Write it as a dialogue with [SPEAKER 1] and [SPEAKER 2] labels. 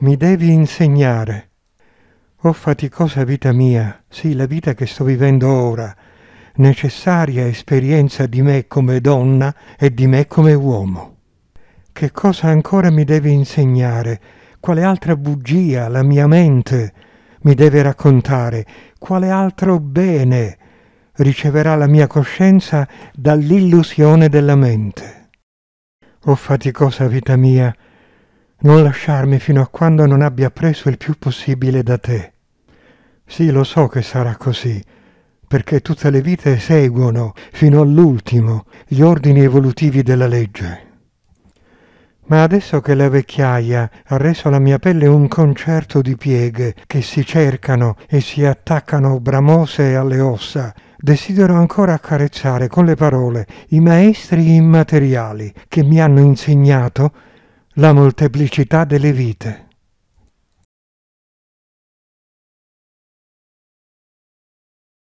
[SPEAKER 1] mi devi insegnare. O oh, faticosa vita mia, sì, la vita che sto vivendo ora, necessaria esperienza di me come donna e di me come uomo. Che cosa ancora mi devi insegnare? Quale altra bugia la mia mente mi deve raccontare? Quale altro bene riceverà la mia coscienza dall'illusione della mente? O oh, faticosa vita mia, non lasciarmi fino a quando non abbia preso il più possibile da te. Sì, lo so che sarà così, perché tutte le vite seguono, fino all'ultimo, gli ordini evolutivi della legge. Ma adesso che la vecchiaia ha reso la mia pelle un concerto di pieghe che si cercano e si attaccano bramose alle ossa, desidero ancora accarezzare con le parole i maestri immateriali che mi hanno insegnato la molteplicità
[SPEAKER 2] delle vite.